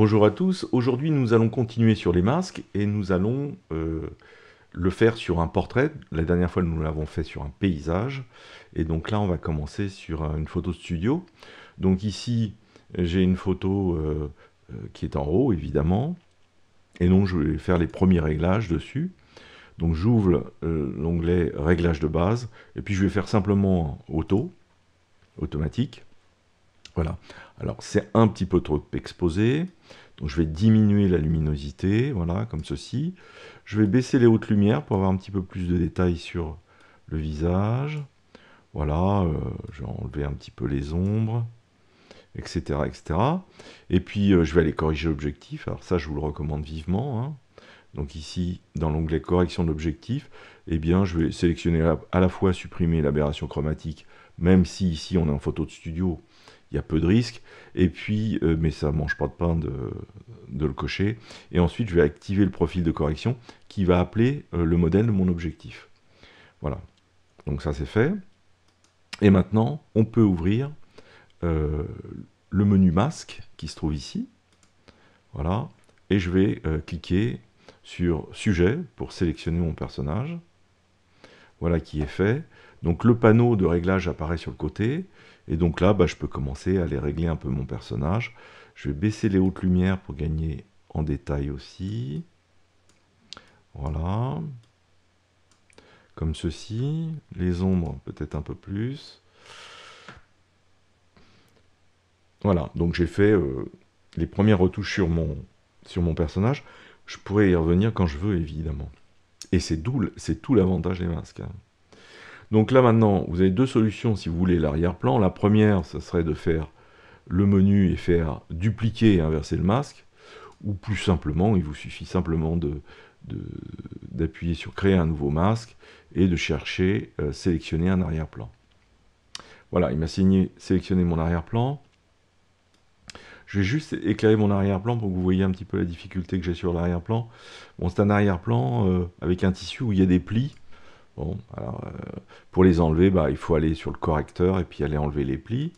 Bonjour à tous, aujourd'hui nous allons continuer sur les masques et nous allons euh, le faire sur un portrait. La dernière fois nous l'avons fait sur un paysage et donc là on va commencer sur euh, une photo studio. Donc ici j'ai une photo euh, qui est en haut évidemment et donc je vais faire les premiers réglages dessus. Donc j'ouvre l'onglet réglages de base et puis je vais faire simplement auto, automatique. Voilà. Alors c'est un petit peu trop exposé. Donc je vais diminuer la luminosité, voilà, comme ceci. Je vais baisser les hautes lumières pour avoir un petit peu plus de détails sur le visage. Voilà, J'ai euh, je vais enlever un petit peu les ombres, etc. etc. Et puis euh, je vais aller corriger l'objectif. Alors ça, je vous le recommande vivement. Hein. Donc ici, dans l'onglet correction d'objectif, l'objectif, eh bien, je vais sélectionner à la fois supprimer l'aberration chromatique, même si ici on est en photo de studio, il y a peu de risques. Et puis, euh, mais ça mange pas de pain de, le cocher. Et ensuite, je vais activer le profil de correction qui va appeler euh, le modèle de mon objectif. Voilà. Donc ça, c'est fait. Et maintenant, on peut ouvrir euh, le menu masque qui se trouve ici. Voilà. Et je vais cliquer sur sujet pour sélectionner mon personnage voilà qui est fait. Donc le panneau de réglage apparaît sur le côté, et donc là, bah, je peux commencer à aller régler un peu mon personnage. Je vais baisser les hautes lumières pour gagner en détail aussi. Voilà. Comme ceci. Les ombres, peut-être un peu plus. Voilà, donc j'ai fait euh, les premières retouches sur mon, sur mon personnage. Je pourrais y revenir quand je veux, évidemment et c'est tout l'avantage des masques. Hein. Donc là maintenant, vous avez deux solutions si vous voulez l'arrière-plan. La première, ce serait de faire le menu et faire dupliquer et inverser le masque. Ou plus simplement, il vous suffit simplement d'appuyer de, sur créer un nouveau masque et de chercher euh, sélectionner un arrière-plan. Voilà, il m'a signé sélectionner mon arrière-plan. Je vais juste éclairer mon arrière-plan pour que vous voyez un petit peu la difficulté que j'ai sur l'arrière-plan. Bon, c'est un arrière-plan euh, avec un tissu où il y a des plis. Bon, alors, euh, pour les enlever, bah, il faut aller sur le correcteur et puis aller enlever les plis.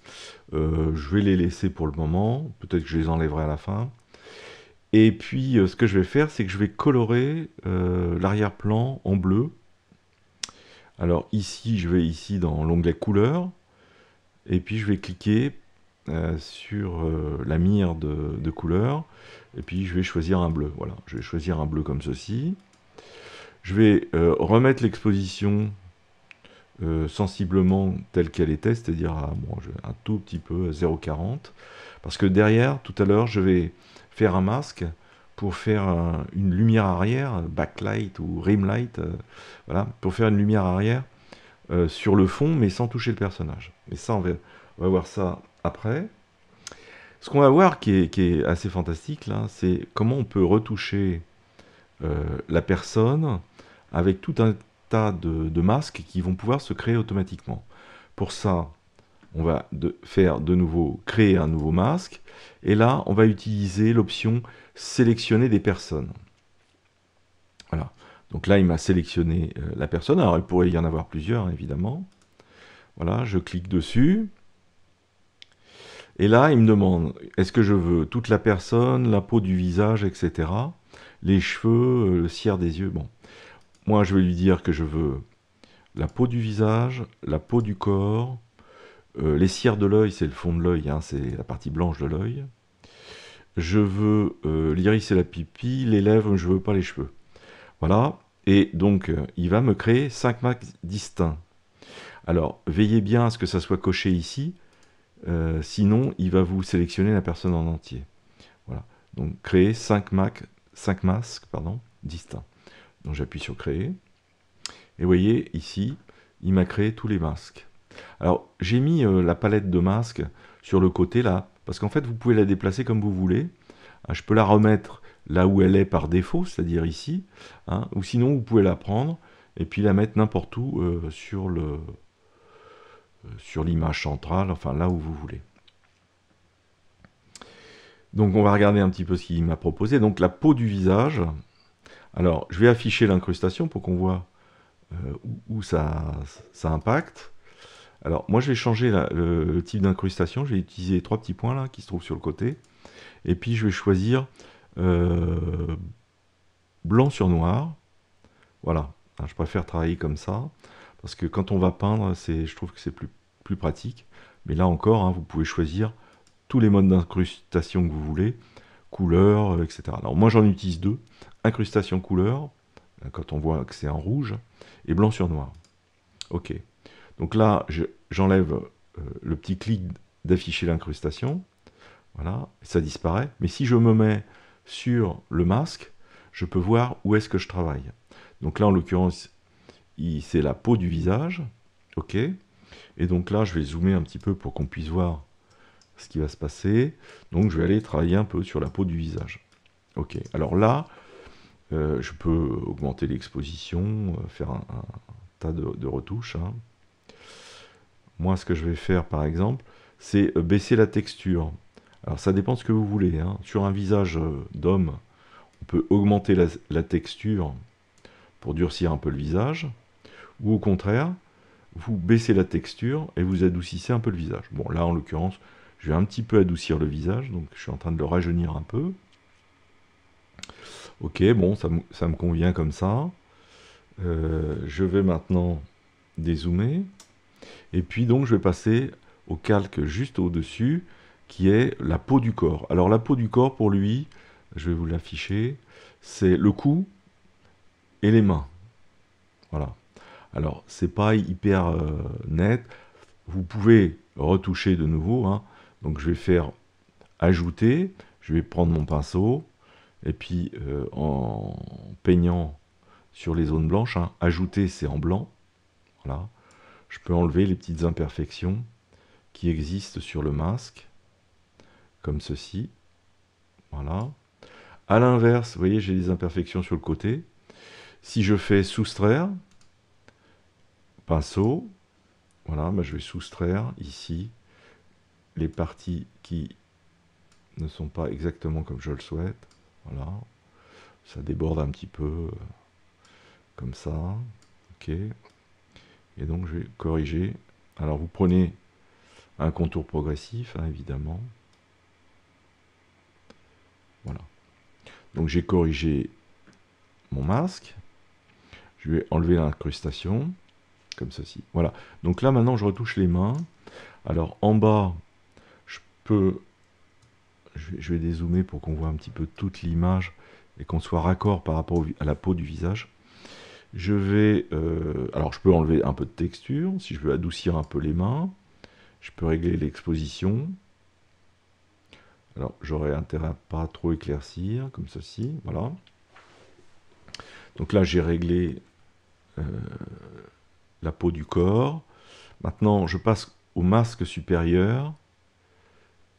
Euh, je vais les laisser pour le moment. Peut-être que je les enlèverai à la fin. Et puis, ce que je vais faire, c'est que je vais colorer l'arrière-plan en bleu. Alors ici, je vais ici dans l'onglet couleur. Et puis, je vais cliquer euh, sur euh, la mire de, de, couleur, et puis je vais choisir un bleu. Voilà, je vais choisir un bleu comme ceci. Je vais euh, remettre l'exposition sensiblement telle qu'elle était, c'est-à-dire à, un tout petit peu, 0,40, parce que derrière, tout à l'heure, je vais faire un masque pour faire une lumière arrière, backlight ou light voilà, pour faire une lumière arrière sur le fond, mais sans toucher le personnage. mais ça, on va voir ça après. Ce qu'on va voir qui est, assez fantastique là, c'est comment on peut retoucher euh, la personne avec tout un tas de, masques qui vont pouvoir se créer automatiquement. Pour ça, on va faire de nouveau créer un nouveau masque et là, on va utiliser l'option sélectionner des personnes. Voilà. Donc là, il m'a sélectionné euh, la personne. Alors, il pourrait y en avoir plusieurs, évidemment. Voilà, je clique dessus. Et là, il me demande, est-ce que je veux toute la personne, la peau du visage, etc. Les cheveux, euh, le cire des yeux. Bon, moi, je vais lui dire que je veux la peau du visage, la peau du corps, euh, les cierres de l'œil, c'est le fond de l'œil, hein, c'est la partie blanche de l'œil. Je veux euh, l'iris et la pipi, les lèvres, je veux pas les cheveux. Voilà, et donc il va me créer 5 max distincts. Alors, veillez bien à ce que ça soit coché ici, euh, sinon, il va vous sélectionner la personne en entier. Voilà. Donc, créer 5, masques pardon, distincts. Donc, j'appuie sur créer. Et vous voyez, ici, il m'a créé tous les masques. Alors, j'ai mis euh, la palette de masques sur le côté là, parce qu'en fait, vous pouvez la déplacer comme vous voulez. Ah, je peux la remettre là où elle est par défaut, c'est-à-dire ici, hein, ou sinon, vous pouvez la prendre et puis la mettre n'importe où euh, sur le, euh, sur l'image centrale, enfin là où vous voulez. Donc on va regarder un petit peu ce qu'il m'a proposé. Donc la peau du visage. Alors je vais afficher l'incrustation pour qu'on voit euh, où, ça, impacte. Alors moi je vais changer le, type d'incrustation. Je vais utiliser trois petits points là qui se trouvent sur le côté. Et puis je vais choisir euh, blanc sur noir. Voilà, hein, je préfère travailler comme ça. Parce que quand on va peindre, je trouve que c'est plus, pratique. Mais là encore, hein, vous pouvez choisir tous les modes d'incrustation que vous voulez, couleur, euh, etc. Alors moi j'en utilise deux, incrustation couleur, euh, quand on voit que c'est en rouge, et blanc sur noir. Ok, donc là j'enlève euh, le petit clic d'afficher l'incrustation, voilà, ça disparaît, mais si je me mets sur le masque, je peux voir où est-ce que je travaille. Donc là en l'occurrence c'est la peau du visage. Ok Et donc là, je vais zoomer un petit peu pour qu'on puisse voir ce qui va se passer. Donc je vais aller travailler un peu sur la peau du visage. Ok, alors là, euh, je peux augmenter l'exposition, euh, faire un, tas de, retouches. Hein. Moi, ce que je vais faire, par exemple, c'est euh, baisser la texture. Alors ça dépend de ce que vous voulez. Hein. Sur un visage d'homme, on peut augmenter la, texture pour durcir un peu le visage ou au contraire, vous baissez la texture et vous adoucissez un peu le visage. Bon, là en l'occurrence, je vais un petit peu adoucir le visage, donc je suis en train de le rajeunir un peu. Ok, bon, ça me, convient comme ça. Euh, je vais maintenant dézoomer. Et puis donc, je vais passer au calque juste au-dessus, qui est la peau du corps. Alors la peau du corps, pour lui, je vais vous l'afficher, c'est le cou et les mains. Voilà. Alors, c'est pas hyper euh, net. Vous pouvez retoucher de nouveau. Hein. Donc, je vais faire ajouter. Je vais prendre mon pinceau. Et puis, euh, en peignant sur les zones blanches, hein, ajouter, c'est en blanc. Voilà. Je peux enlever les petites imperfections qui existent sur le masque. Comme ceci. Voilà. À l'inverse, vous voyez, j'ai des imperfections sur le côté. Si je fais soustraire, pinceau. Voilà, bah, je vais soustraire ici les parties qui ne sont pas exactement comme je le souhaite. Voilà, ça déborde un petit peu euh, comme ça. Ok. Et donc je vais corriger. Alors vous prenez un contour progressif, hein, évidemment. Voilà. Donc j'ai corrigé mon masque. Je vais enlever l'incrustation comme ceci. Voilà. Donc là, maintenant, je retouche les mains. Alors, en bas, je peux... Je vais dézoomer pour qu'on voit un petit peu toute l'image et qu'on soit raccord par rapport à la peau du visage. Je vais... Euh, alors, je peux enlever un peu de texture, si je veux adoucir un peu les mains. Je peux régler l'exposition. Alors, j'aurais intérêt à pas trop éclaircir, comme ceci, voilà. Donc là, j'ai réglé euh, la peau du corps. Maintenant, je passe au masque supérieur.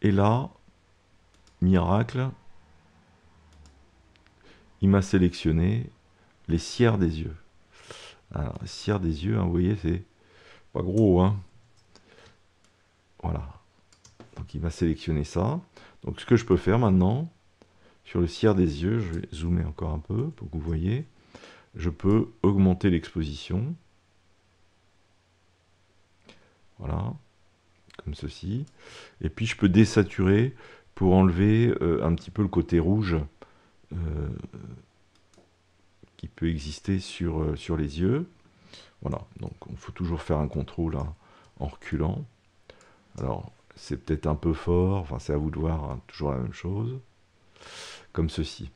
Et là, miracle, il m'a sélectionné les cierres des yeux. Alors, les cierres des yeux, hein, vous voyez, c'est pas gros. Hein voilà. Donc, il m'a sélectionné ça. Donc, ce que je peux faire maintenant, sur le cierre des yeux, je vais zoomer encore un peu pour que vous voyez, je peux augmenter l'exposition. Voilà, comme ceci. Et puis je peux désaturer pour enlever euh, un petit peu le côté rouge euh, qui peut exister sur, euh, sur les yeux. Voilà, donc il faut toujours faire un contrôle hein, en reculant. Alors, c'est peut-être un peu fort, enfin c'est à vous de voir, hein, toujours la même chose. Comme ceci.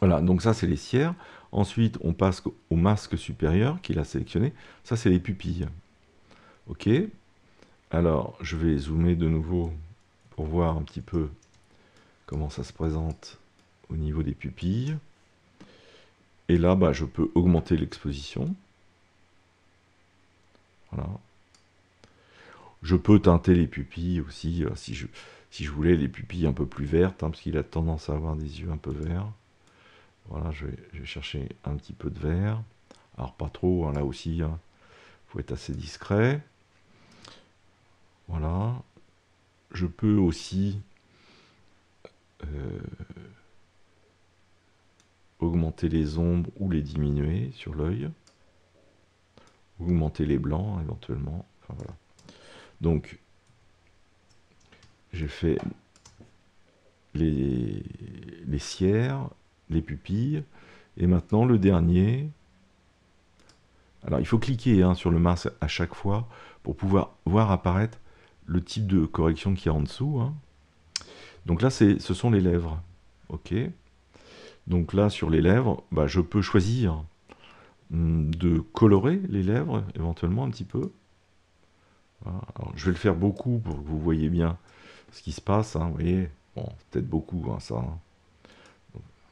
Voilà, donc ça c'est les cierres. Ensuite, on passe au masque supérieur qu'il a sélectionné. Ça c'est les pupilles. Ok. Alors, je vais zoomer de nouveau pour voir un petit peu comment ça se présente au niveau des pupilles. Et là, bah, je peux augmenter l'exposition. Voilà. Je peux teinter les pupilles aussi, euh, si, je, voulais, les pupilles un peu plus vertes, hein, parce qu'il a tendance à avoir des yeux un peu verts. Voilà, je vais, je chercher un petit peu de vert. Alors pas trop, hein, là aussi, il hein. faut être assez discret. Voilà. Je peux aussi euh, augmenter les ombres ou les diminuer sur l'œil. Augmenter les blancs éventuellement. Donc, j'ai fait les, les les pupilles. Et maintenant, le dernier. Alors, il faut cliquer hein, sur le masque à chaque fois pour pouvoir voir apparaître le type de correction qui est en dessous. Hein. Donc là, c'est, ce sont les lèvres. OK. Donc là, sur les lèvres, bah, je peux choisir hmm, de colorer les lèvres, éventuellement un petit peu. je vais le faire beaucoup pour que vous voyez bien ce qui se passe. Hein. vous voyez, bon, peut-être beaucoup, hein, ça.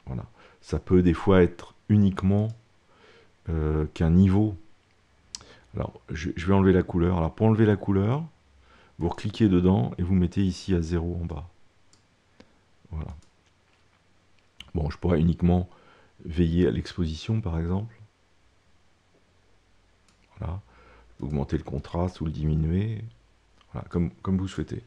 voilà. Ça peut des fois être uniquement euh, qu'un niveau. Alors, je, je, vais enlever la couleur. Alors, pour enlever la couleur, vous cliquez dedans et vous mettez ici à 0 en bas. Voilà. Bon, je pourrais uniquement veiller à l'exposition, par exemple. Voilà. Augmenter le contraste ou le diminuer. Voilà, comme, vous souhaitez.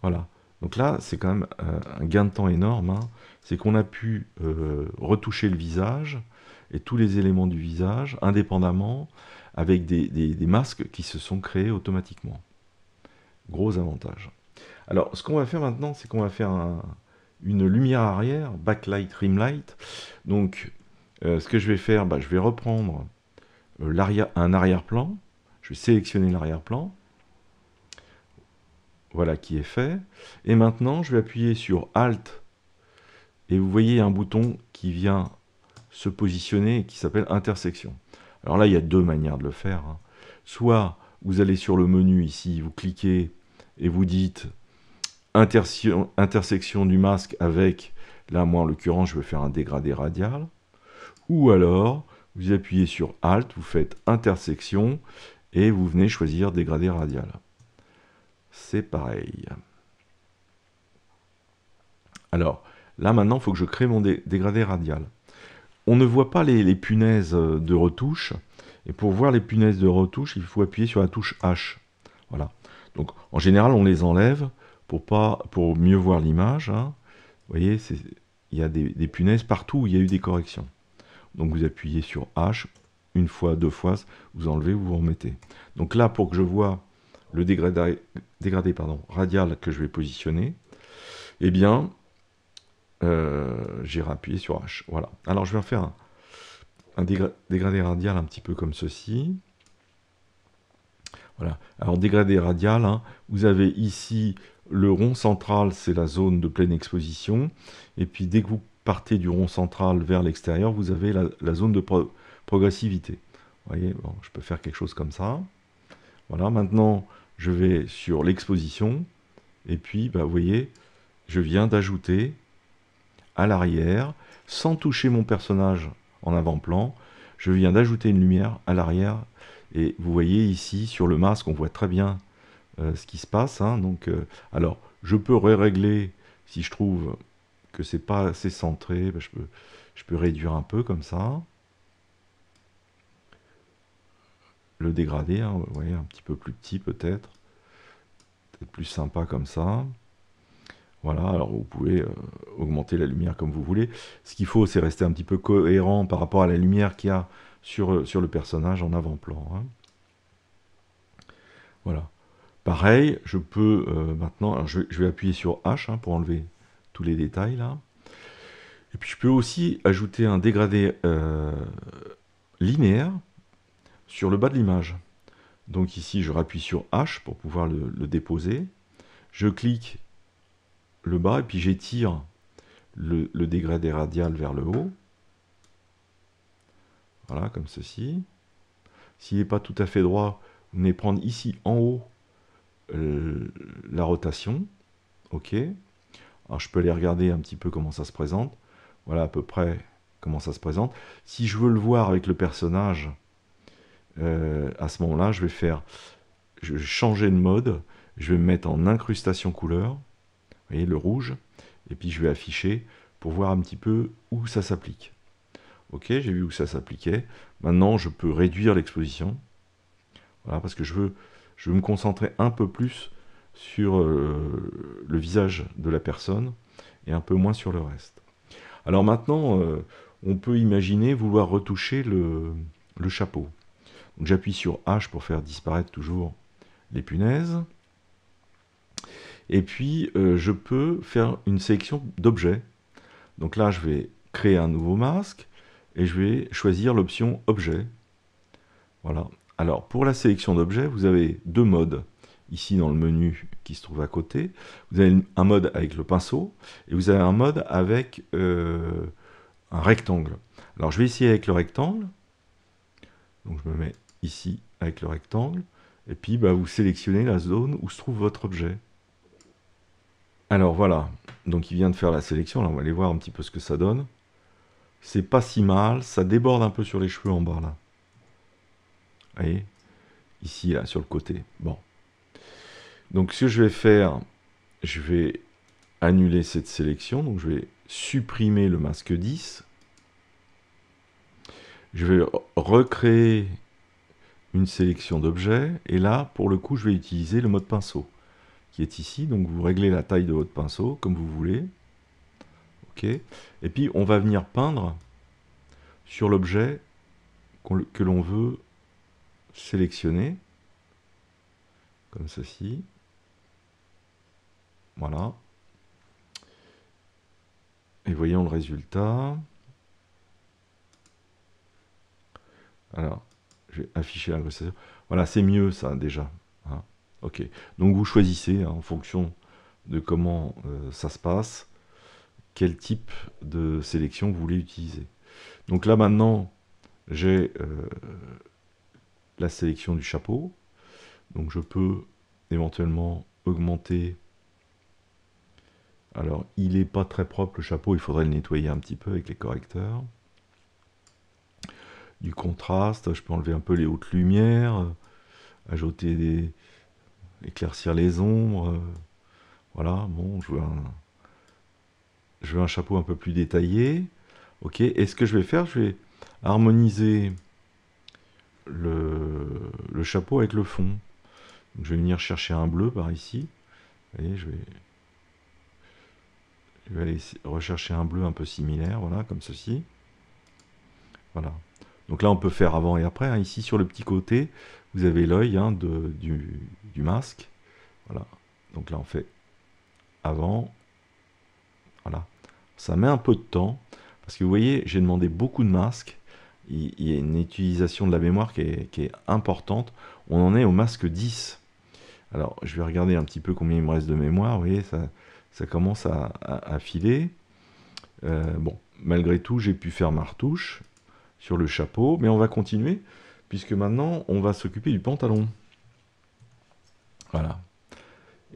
Voilà. Donc là, c'est quand même euh, un gain de temps énorme. Hein. C'est qu'on a pu euh, retoucher le visage et tous les éléments du visage indépendamment avec des, masques qui se sont créés automatiquement. Gros avantage. Alors, ce qu'on va faire maintenant, c'est qu'on va faire une lumière arrière, backlight, light. Donc, euh, ce que je vais faire, bah, je vais reprendre euh, un arrière-plan. Je vais sélectionner l'arrière-plan. Voilà qui est fait. Et maintenant, je vais appuyer sur Alt. Et vous voyez un bouton qui vient se positionner qui s'appelle intersection. Alors là, il y a deux manières de le faire. Hein. Soit vous allez sur le menu ici, vous cliquez et vous dites intersection, du masque avec, là moi en l'occurrence, je vais faire un dégradé radial. Ou alors, vous appuyez sur Alt, vous faites intersection et vous venez choisir dégradé radial. C'est pareil. Alors, là maintenant, il faut que je crée mon dégradé radial. On ne voit pas les, punaises euh, de retouche. Et pour voir les punaises de retouche, il faut appuyer sur la touche H. Voilà. Donc en général, on les enlève pour, pas, pour mieux voir l'image. Hein. Vous voyez, il y a des, punaises partout où il y a eu des corrections. Donc vous appuyez sur H, une fois, deux fois, vous enlevez, vous, vous remettez. Donc là, pour que je vois le dégradé, dégradé pardon, radial que je vais positionner, eh bien, euh, j'ai j'irai sur H. Voilà. Alors je vais refaire un, un dégradé radial un petit peu comme ceci. Voilà. Alors dégradé radial, hein. vous avez ici le rond central, c'est la zone de pleine exposition. Et puis dès que vous partez du rond central vers l'extérieur, vous avez la, zone de progressivité. Vous voyez, bon, je peux faire quelque chose comme ça. Voilà, maintenant je vais sur l'exposition. Et puis, bah, vous voyez, je viens d'ajouter à l'arrière, sans toucher mon personnage en avant-plan, je viens d'ajouter une lumière à l'arrière, et vous voyez ici, sur le masque, on voit très bien euh, ce qui se passe. Hein. donc, euh, alors, je peux ré régler, si je trouve que c'est pas assez centré, ben, je, peux, je peux réduire un peu comme ça. Le dégrader, hein, vous voyez, un petit peu plus petit peut-être. Peut-être plus sympa comme ça. Voilà, alors vous pouvez euh, augmenter la lumière comme vous voulez. Ce qu'il faut, c'est rester un petit peu cohérent par rapport à la lumière qu'il y a sur, euh, sur le personnage en avant-plan. Hein. Voilà. Pareil, je peux euh, maintenant, je, vais appuyer sur H hein, pour enlever tous les détails là. Et puis je peux aussi ajouter un dégradé linéaire sur le bas de l'image. Donc ici, je rappuie sur H pour pouvoir le, le déposer. Je clique le bas, et puis j'étire le, degré des radial vers le haut. Voilà, comme ceci. S'il n'est pas tout à fait droit, vous venez prendre ici en haut euh, la rotation. OK. Alors je peux aller regarder un petit peu comment ça se présente. Voilà à peu près comment ça se présente. Si je veux le voir avec le personnage, euh, à ce moment-là, je vais faire, je changer de mode, je vais me mettre en incrustation couleur voyez le rouge, et puis je vais afficher pour voir un petit peu où ça s'applique. Ok, j'ai vu où ça s'appliquait. Maintenant, je peux réduire l'exposition. Voilà, parce que je veux, je me concentrer un peu plus sur euh, le visage de la personne et un peu moins sur le reste. Alors maintenant, euh, on peut imaginer vouloir retoucher le chapeau. J'appuie sur H pour faire disparaître toujours les punaises. Et puis, euh, je peux faire une sélection d'objets. Donc là, je vais créer un nouveau masque et je vais choisir l'option objet. Voilà. Alors, pour la sélection d'objets, vous avez deux modes. Ici, dans le menu qui se trouve à côté, vous avez un mode avec le pinceau et vous avez un mode avec euh, un rectangle. Alors, je vais essayer avec le rectangle. Donc, je me mets ici avec le rectangle. Et puis, bah, vous sélectionnez la zone où se trouve votre objet. Alors voilà, donc il vient de faire la sélection, là on va aller voir un petit peu ce que ça donne. C'est pas si mal, ça déborde un peu sur les cheveux en bas là. Vous voyez Ici là, sur le côté. Bon. Donc ce que je vais faire, je vais annuler cette sélection, donc je vais supprimer le masque 10. Je vais recréer une sélection d'objets, et là, pour le coup, je vais utiliser le mode pinceau qui est ici. Donc vous réglez la taille de votre pinceau comme vous voulez. OK. Et puis on va venir peindre sur l'objet que l'on veut sélectionner. Comme ceci. Voilà. Et voyons le résultat. Alors, j'ai affiché la Voilà, c'est mieux ça déjà. Ok. Donc vous choisissez hein, en fonction de comment euh, ça se passe, quel type de sélection vous voulez utiliser. Donc là maintenant, j'ai euh, la sélection du chapeau. Donc je peux éventuellement augmenter. Alors il n'est pas très propre le chapeau, il faudrait le nettoyer un petit peu avec les correcteurs. Du contraste, je peux enlever un peu les hautes lumières, ajouter des, éclaircir les ombres. Euh, voilà, bon, je veux, un, je veux un chapeau un peu plus détaillé. Ok, et ce que je vais faire, je vais harmoniser le, chapeau avec le fond. je vais venir chercher un bleu par ici. Et je vais, je vais aller rechercher un bleu un peu similaire, voilà, comme ceci. Voilà. Donc là, on peut faire avant et après. Hein, ici, sur le petit côté, vous avez l'œil hein, du, masque. Voilà. Donc là, on fait avant. Voilà. Ça met un peu de temps. Parce que vous voyez, j'ai demandé beaucoup de masques. Il, y a une utilisation de la mémoire qui est, importante. On en est au masque 10. Alors, je vais regarder un petit peu combien il me reste de mémoire. Vous voyez, ça, commence à, filer. Euh, bon, malgré tout, j'ai pu faire ma retouche sur le chapeau. Mais on va continuer puisque maintenant, on va s'occuper du pantalon. Voilà.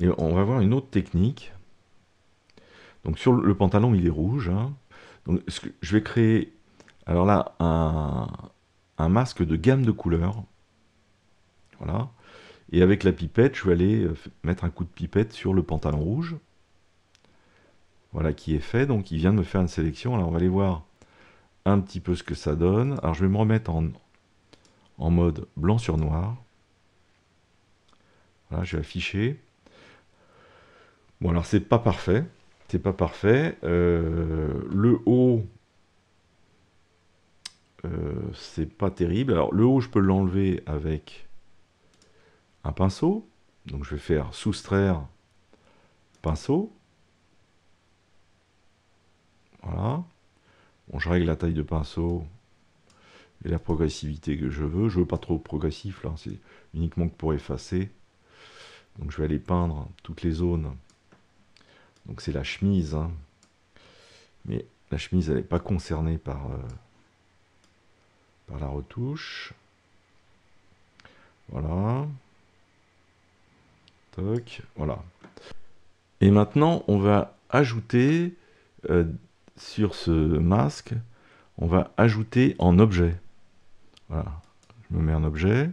Et on va voir une autre technique. Donc sur le pantalon, il est rouge. Hein. Donc je vais créer, alors là, un, un, masque de gamme de couleurs. Voilà. Et avec la pipette, je vais aller euh, mettre un coup de pipette sur le pantalon rouge. Voilà qui est fait. Donc il vient de me faire une sélection. Alors on va aller voir un petit peu ce que ça donne. Alors je vais me remettre en, en mode blanc sur noir. Voilà, je vais afficher. Bon, alors c'est pas parfait. C'est pas parfait. Euh, le haut, euh, c'est pas terrible. Alors le haut, je peux l'enlever avec un pinceau. Donc je vais faire soustraire pinceau. Voilà. Bon, je règle la taille de pinceau la progressivité que je veux. Je veux pas trop progressif là, hein, c'est uniquement pour effacer. Donc je vais aller peindre toutes les zones. Donc c'est la chemise. Hein. Mais la chemise, elle n'est pas concernée par, euh, par la retouche. Voilà. Toc. Voilà. Et maintenant, on va ajouter euh, sur ce masque, on va ajouter en objet. Je me mets un objet.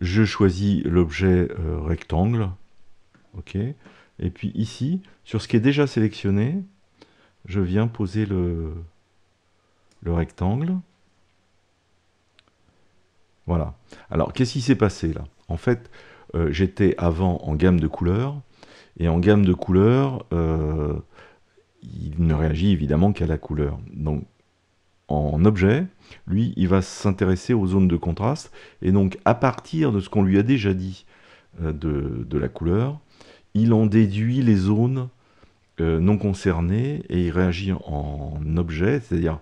Je choisis l'objet euh, rectangle. OK. Et puis ici, sur ce qui est déjà sélectionné, je viens poser le, rectangle. Voilà. Alors, qu'est-ce qui s'est passé là En fait, euh, j'étais avant en gamme de couleurs. Et en gamme de couleurs, euh, il ne réagit évidemment qu'à la couleur. Donc, en objet, lui, il va s'intéresser aux zones de contraste, et donc à partir de ce qu'on lui a déjà dit euh, de, la couleur, il en déduit les zones euh, non concernées, et il réagit en objet, c'est-à-dire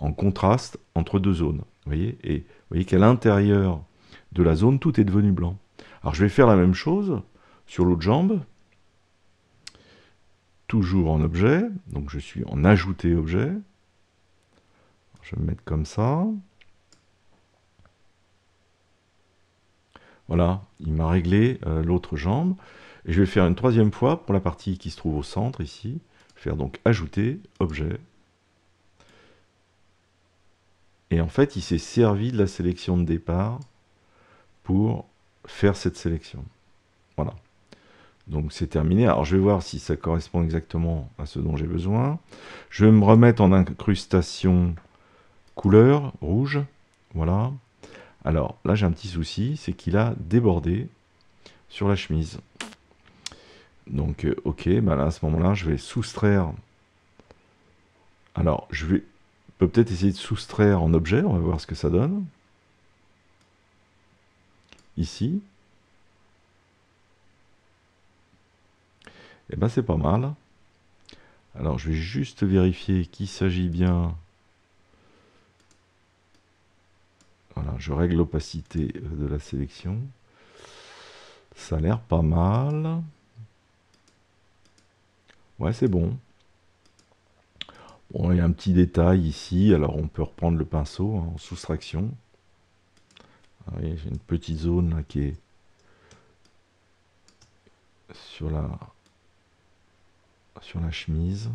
en contraste entre deux zones. Vous voyez et vous voyez qu'à l'intérieur de la zone, tout est devenu blanc. Alors je vais faire la même chose sur l'autre jambe, toujours en objet, donc je suis en ajouté objet, je vais me mettre comme ça. Voilà, il m'a réglé euh, l'autre jambe. Et je vais faire une troisième fois pour la partie qui se trouve au centre ici. Faire donc ajouter, objet. Et en fait, il s'est servi de la sélection de départ pour faire cette sélection. Voilà. Donc c'est terminé. Alors je vais voir si ça correspond exactement à ce dont j'ai besoin. Je vais me remettre en incrustation couleur rouge. Voilà. Alors là, j'ai un petit souci, c'est qu'il a débordé sur la chemise. Donc, euh, ok, bah, à ce moment-là, je vais soustraire. Alors, je vais peut-être essayer de soustraire en objet, on va voir ce que ça donne. Ici. Et eh ben, c'est pas mal. Alors, je vais juste vérifier qu'il s'agit bien Voilà, je règle l'opacité euh, de la sélection. Ça a l'air pas mal. Ouais, c'est bon. Bon, il y a un petit détail ici. Alors, on peut reprendre le pinceau hein, en soustraction. Ah j'ai une petite zone là qui est sur la, sur la chemise.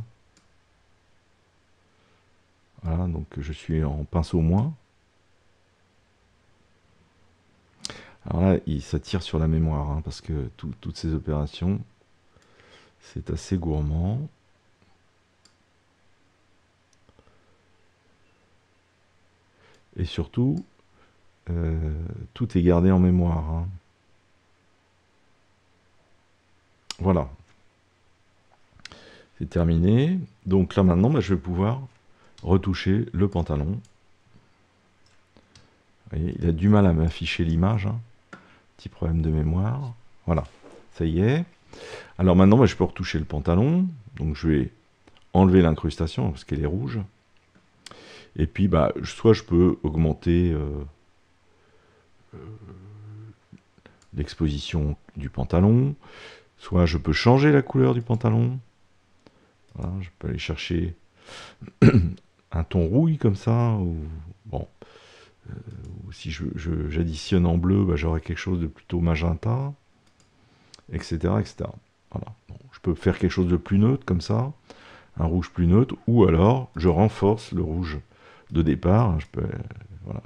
Voilà, donc je suis en pinceau moins. Alors là, il, s'attire sur la mémoire, hein, parce que toutes ces opérations, c'est assez gourmand. Et surtout, euh, tout est gardé en mémoire. Hein. Voilà. C'est terminé. Donc là maintenant, bah, je vais pouvoir retoucher le pantalon. il a du mal à m'afficher l'image. Hein problème de mémoire. Voilà, ça y est. Alors maintenant, bah, je peux retoucher le pantalon. Donc je vais enlever l'incrustation parce qu'elle est rouge. Et puis, bah, soit je peux augmenter euh, euh, l'exposition du pantalon, soit je peux changer la couleur du pantalon. je peux aller chercher un ton rouille comme ça. Bon, euh, ou si j'additionne en bleu, bah, j'aurai quelque chose de plutôt magenta, etc. etc. je peux faire quelque chose de plus neutre comme ça, un rouge plus neutre, ou alors je renforce le rouge de départ. Je peux,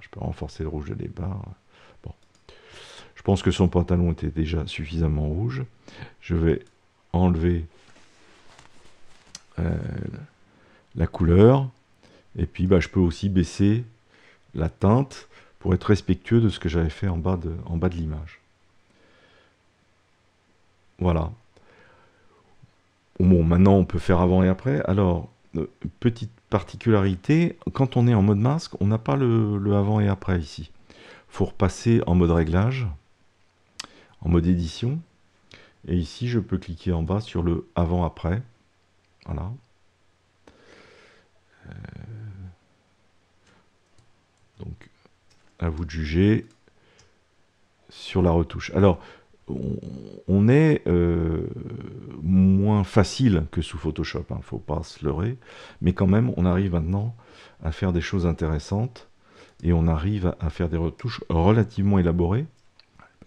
je peux renforcer le rouge de départ. Je pense que son pantalon était déjà suffisamment rouge. Je vais enlever euh, la couleur. Et puis bah, je peux aussi baisser la teinte pour être respectueux de ce que j'avais fait en bas de, l'image. Voilà. Bon, maintenant on peut faire avant et après. Alors, euh, petite particularité, quand on est en mode masque, on n'a pas le, avant et après ici. Il faut repasser en mode réglage, en mode édition. Et ici, je peux cliquer en bas sur le avant-après. Voilà. Euh, donc, à vous de juger sur la retouche. Alors, on est euh, moins facile que sous Photoshop, il hein, ne faut pas se leurrer, mais quand même, on arrive maintenant à faire des choses intéressantes et on arrive à, faire des retouches relativement élaborées.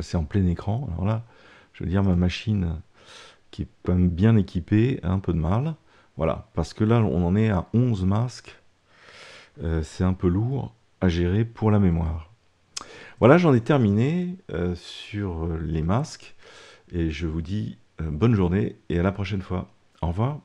C'est en plein écran, alors là, je veux dire, ma machine qui est quand même bien équipée a un peu de mal. Voilà, parce que là, on en est à 11 masques, euh, c'est un peu lourd, gérer pour la mémoire. Voilà, j'en ai terminé euh, sur euh, les masques et je vous dis euh, bonne journée et à la prochaine fois. Au revoir.